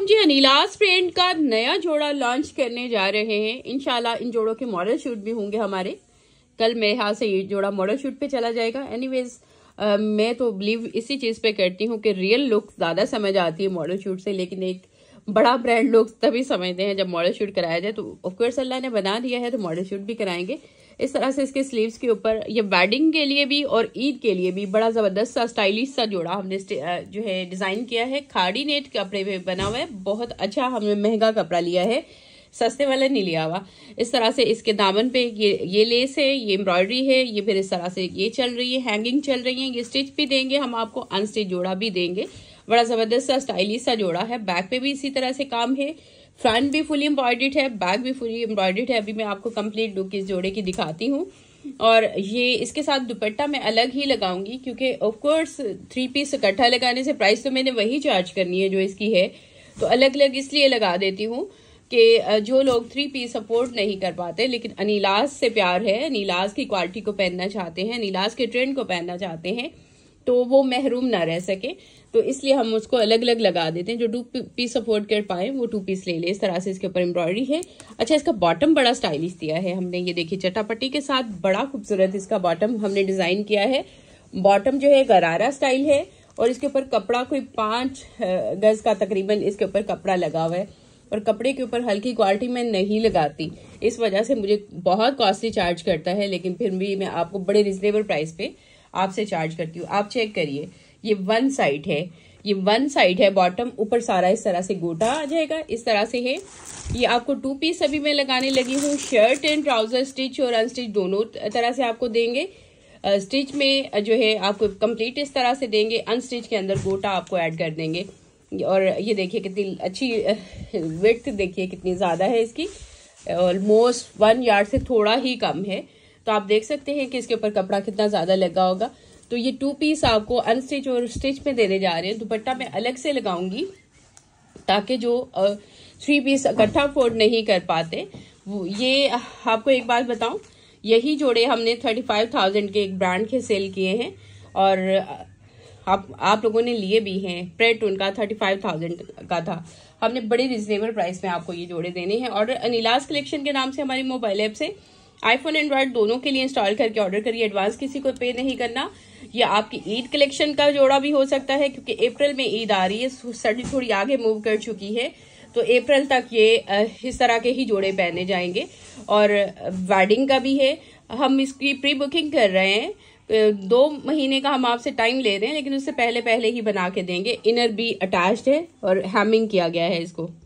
जी अनिलास friend का नया जोड़ा लॉन्च करने जा रहे हैं इनशाला इन जोड़ों के मॉडल शूट भी होंगे हमारे कल मेरे ख्याल से ये जोड़ा मॉडल शूट पे चला जाएगा एनीवेज मैं तो बिलीव इसी चीज़ पे करती हूँ कि रियल लुक ज़्यादा समझ आती है मॉडल शूट से लेकिन एक बड़ा ब्रांड लुक तभी समझते हैं जब मॉडल शूट कराया जाए तो ऑफकोर्स अल्लाह ने बना दिया है तो मॉडल शूट भी कराएंगे इस तरह से इसके स्लीव्स के ऊपर ये वेडिंग के लिए भी और ईद के लिए भी बड़ा ज़बरदस्त सा स्टाइलिश सा जोड़ा हमने जो है डिज़ाइन किया है खाड़ी नेट कपड़े में बना हुआ है बहुत अच्छा हमने महंगा कपड़ा लिया है सस्ते वाला नहीं लिया हुआ इस तरह से इसके दामन पे ये ये लेस है ये एम्ब्रॉयडरी है ये फिर इस तरह से ये चल रही है हैंगिंग चल रही है ये स्टिच भी देंगे हम आपको अनस्टिच जोड़ा भी देंगे बड़ा ज़बरदस्त सा स्टाइलिश सा जोड़ा है बैक पे भी इसी तरह से काम है फ्रंट भी फुली एम्ब्रॉयडेड है बैक भी फुली एम्ब्रॉयडेड है अभी मैं आपको कंप्लीट लुक इस जोड़े की दिखाती हूँ और ये इसके साथ दुपट्टा मैं अलग ही लगाऊंगी क्योंकि ऑफकोर्स थ्री पीस इकट्ठा लगाने से प्राइस तो मैंने वही चार्ज करनी है जो इसकी है तो अलग अलग इसलिए लगा देती हूँ कि जो लोग थ्री पीस सपोर्ट नहीं कर पाते लेकिन अनिलास से प्यार है अनिलाज की क्वालिटी को पहनना चाहते हैं अनिलास के ट्रेंड को पहनना चाहते हैं तो वो महरूम ना रह सके तो इसलिए हम उसको अलग अलग लगा देते हैं जो टू पीस अफोर्ड कर पाए वो टू पीस ले ले इस तरह से इसके ऊपर एम्ब्रॉयडरी है अच्छा इसका बॉटम बड़ा स्टाइलिश दिया है हमने ये देखिए चटापट्टी के साथ बड़ा खूबसूरत इसका बॉटम हमने डिजाइन किया है बॉटम जो है गरारा स्टाइल है और इसके ऊपर कपड़ा कोई पांच गज का तकरीबन इसके ऊपर कपड़ा लगा हुआ है और कपड़े के ऊपर हल्की क्वालिटी मैं नहीं लगाती इस वजह से मुझे बहुत कॉस्टली चार्ज करता है लेकिन फिर भी मैं आपको बड़े रिजनेबल प्राइस पे आपसे चार्ज करती हूँ आप चेक करिए ये वन साइड है ये वन साइड है बॉटम ऊपर सारा इस तरह से गोटा आ जाएगा इस तरह से है ये आपको टू पीस अभी मैं लगाने लगी हूँ शर्ट एंड ट्राउजर स्टिच और अनस्टिच दोनों तरह से आपको देंगे स्टिच में जो है आपको कंप्लीट इस तरह से देंगे अनस्टिच के अंदर गोटा आपको ऐड कर देंगे और ये देखिए कितनी अच्छी विथ देखिए कितनी ज़्यादा है इसकी ऑलमोस्ट वन यार्ड से थोड़ा ही कम है तो आप देख सकते हैं कि इसके ऊपर कपड़ा कितना ज़्यादा लगा होगा तो ये टू पीस आपको अनस्टिच और स्टिच में देने जा रहे हैं दुपट्टा मैं अलग से लगाऊंगी ताकि जो थ्री पीस इकट्ठा अफोर्ड नहीं कर पाते ये आपको एक बात बताऊं यही जोड़े हमने थर्टी फाइव थाउजेंड के एक ब्रांड के सेल किए हैं और आप आप लोगों ने लिए भी हैं प्रेट उनका थर्टी फाइव थाउजेंड का था हमने बड़े रिजनेबल प्राइस में आपको ये जोड़े देने हैं ऑर्डर अनिलास कलेक्शन के नाम से हमारी मोबाइल ऐप से आईफोन एंड्रॉयड दोनों के लिए इंस्टॉल करके ऑर्डर करिए एडवांस किसी को पे नहीं करना ये आपकी ईद कलेक्शन का जोड़ा भी हो सकता है क्योंकि अप्रैल में ईद आ रही है सर्दी थोड़ी आगे मूव कर चुकी है तो अप्रैल तक ये इस तरह के ही जोड़े पहने जाएंगे और वेडिंग का भी है हम इसकी प्री बुकिंग कर रहे हैं दो महीने का हम आपसे टाइम ले रहे हैं लेकिन उससे पहले पहले ही बना के देंगे इनर भी अटैच्ड है और हैमिंग किया गया है इसको